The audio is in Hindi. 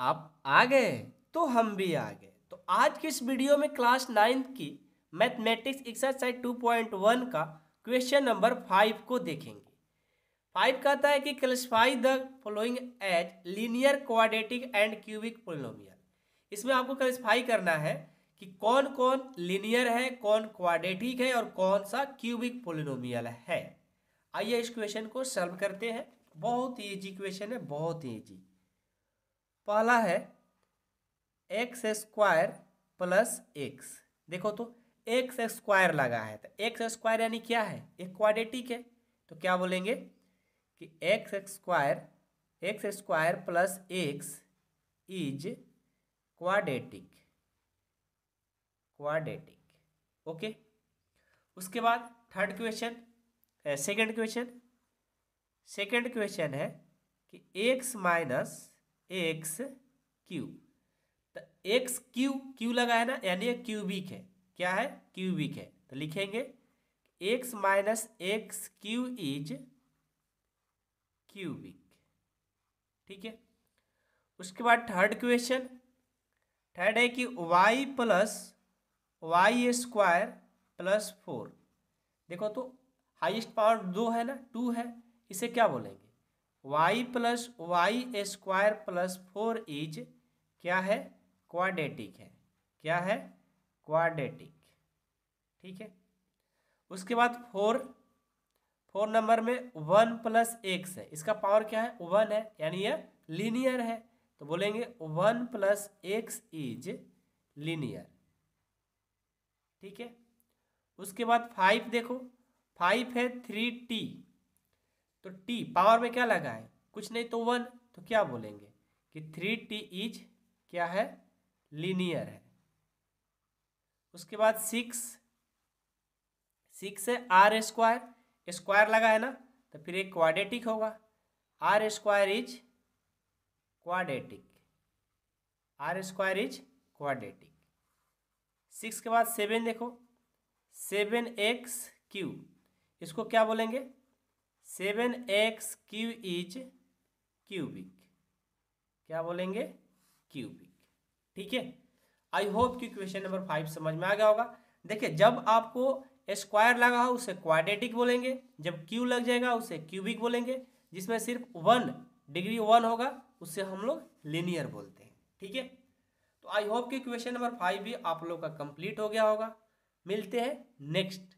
आप आ गए तो हम भी आ गए तो आज की इस वीडियो में क्लास नाइन्थ की मैथमेटिक्स एक्सरसाइज 2.1 का क्वेश्चन नंबर फाइव को देखेंगे फाइव कहता है कि classify the following as linear quadratic and cubic polynomial इसमें आपको क्लासिफाई करना है कि कौन कौन लीनियर है कौन क्वाड्रेटिक है और कौन सा क्यूबिक पोलिनोमियल है आइए इस क्वेश्चन को सॉल्व करते हैं बहुत ही ईजी क्वेश्चन है बहुत ही ईजी पहला है एक्स स्क्वायर प्लस एक्स देखो तो एक्स स्क्वायर लगा है तो एक्स स्क्वायर यानी क्या है एक क्वाडेटिक है तो क्या बोलेंगे कि x square x square plus x is quadratic quadratic okay उसके बाद third question second question second question है कि एक्स माइनस एक्स क्यू तो एक्स क्यू क्यू लगा है ना यानी क्यूबिक है क्या है क्यूबिक है तो लिखेंगे x minus x cube is cubic ठीक है उसके बाद थर्ड क्वेश्चन थर्ड है कि y plus y square plus four देखो तो हाईएस्ट पावर दो है ना टू है इसे क्या बोलेंगे y plus y square plus four is क्या है क्वाडेटिक है क्या है क्वाडेटिक ठीक है उसके बाद फोर फोर नंबर में वन प्लस एक्स है इसका पावर क्या है वन है यानी यह लीनियर है तो बोलेंगे one plus x is linear ठीक है उसके बाद फाइव देखो फाइव है थ्री टी तो टी पावर में क्या लगा है कुछ नहीं तो वन तो क्या बोलेंगे कि थ्री टी इज क्या है लीनियर है उसके बाद सिक्स सिक्स है आर स्क्वायर स्क्वायर लगा है ना तो फिर एक क्वाडेटिक होगा r square is quadratic r square is quadratic six के बाद सेवन देखो सेवन एक्स क्यू इसको क्या बोलेंगे seven x cube is cubic क्या बोलेंगे क्यूबिक ठीक है आई होप कि क्वेश्चन नंबर फाइव समझ में आ गया होगा देखिए जब आपको स्क्वायर लगा हो उसे क्वाड्रेटिक बोलेंगे जब क्यू लग जाएगा उसे क्यूबिक बोलेंगे जिसमें सिर्फ वन डिग्री वन होगा उससे हम लोग लिनियर बोलते हैं ठीक है तो आई होप कि क्वेश्चन नंबर फाइव भी आप लोग का कंप्लीट हो गया होगा मिलते हैं नेक्स्ट